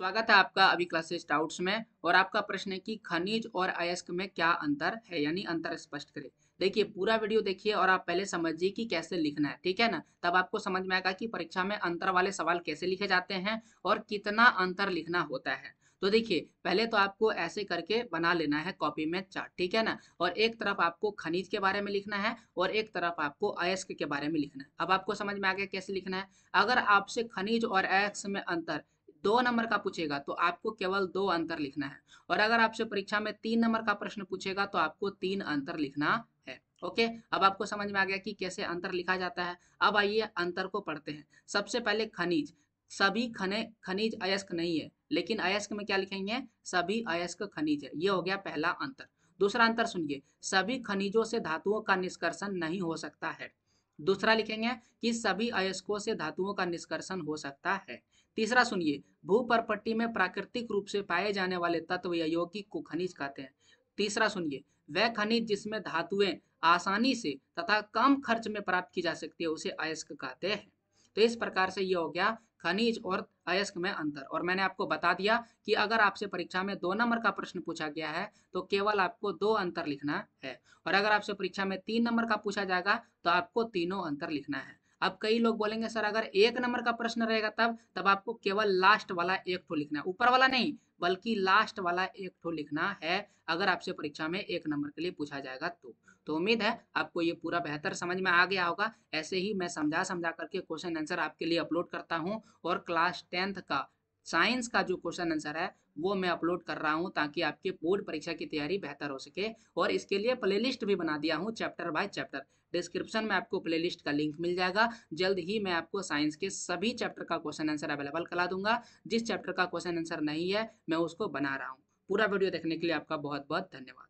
स्वागत है आपका अभी क्लासेस डाउट्स में और आपका प्रश्न है कि खनिज और अयस्क में क्या अंतर है यानी अंतर स्पष्ट करें देखिए पूरा वीडियो देखिए और आप पहले समझिए कि कैसे लिखना है ठीक है ना तब आपको समझ में आएगा कि परीक्षा में अंतर वाले सवाल कैसे लिखे जाते हैं और कितना अंतर लिखना होता है तो देखिए पहले तो आपको ऐसे करके बना लेना है कॉपी में चार्ट ठीक है ना और एक तरफ आपको खनिज के बारे में लिखना है और एक तरफ आपको अयस्क के बारे में लिखना है अब आपको समझ में आ गया कैसे लिखना है अगर आपसे खनिज और अयस्क में अंतर दो नंबर का पूछेगा तो आपको केवल दो अंतर लिखना है और अगर आपसे परीक्षा में तीन नंबर का प्रश्न पूछेगा तो आपको तीन अंतर लिखना है ओके अब आपको समझ में आ गया कि कैसे अंतर लिखा जाता है अब आइए अंतर को पढ़ते हैं सबसे पहले खनिज सभी खने खनिज अयस्क नहीं है लेकिन अयस्क में क्या लिखेंगे सभी अयस्क खनिज है ये हो गया पहला अंतर दूसरा अंतर सुनिए सभी खनिजों से धातुओं का निष्कर्षण नहीं हो सकता है दूसरा लिखेंगे कि सभी अयस्कों से धातुओं का निष्कर्षण हो सकता है तीसरा सुनिए भू परपट्टी में प्राकृतिक रूप से पाए जाने वाले तत्व या यौगिक को खनिज कहते हैं तीसरा सुनिए वह खनिज जिसमें धातुएं आसानी से तथा कम खर्च में प्राप्त की जा सकती है उसे अयस्क कहते हैं तो इस प्रकार से ये हो गया खनिज और अयस्क में अंतर और मैंने आपको बता दिया कि अगर आपसे परीक्षा में दो नंबर का प्रश्न पूछा गया है तो केवल आपको दो अंतर लिखना है और अगर आपसे परीक्षा में तीन नंबर का पूछा जाएगा तो आपको तीनों अंतर लिखना है अब कई लोग बोलेंगे सर अगर एक नंबर का प्रश्न रहेगा तब तब आपको केवल लास्ट वाला एक ठो लिखना है ऊपर वाला नहीं बल्कि लास्ट वाला एक ठो लिखना है अगर आपसे परीक्षा में एक नंबर के लिए पूछा जाएगा तो तो उम्मीद है आपको ये पूरा बेहतर समझ में आ गया होगा ऐसे ही मैं समझा समझा करके क्वेश्चन आंसर आपके लिए अपलोड करता हूँ और क्लास टेंथ का साइंस का जो क्वेश्चन आंसर है वो मैं अपलोड कर रहा हूँ ताकि आपके बोर्ड परीक्षा की तैयारी बेहतर हो सके और इसके लिए प्लेलिस्ट भी बना दिया हूँ चैप्टर बाय चैप्टर डिस्क्रिप्शन में आपको प्लेलिस्ट का लिंक मिल जाएगा जल्द ही मैं आपको साइंस के सभी चैप्टर का क्वेश्चन आंसर अवेलेबल करा दूंगा जिस चैप्टर का क्वेश्चन आंसर नहीं है मैं उसको बना रहा हूँ पूरा वीडियो देखने के लिए आपका बहुत बहुत धन्यवाद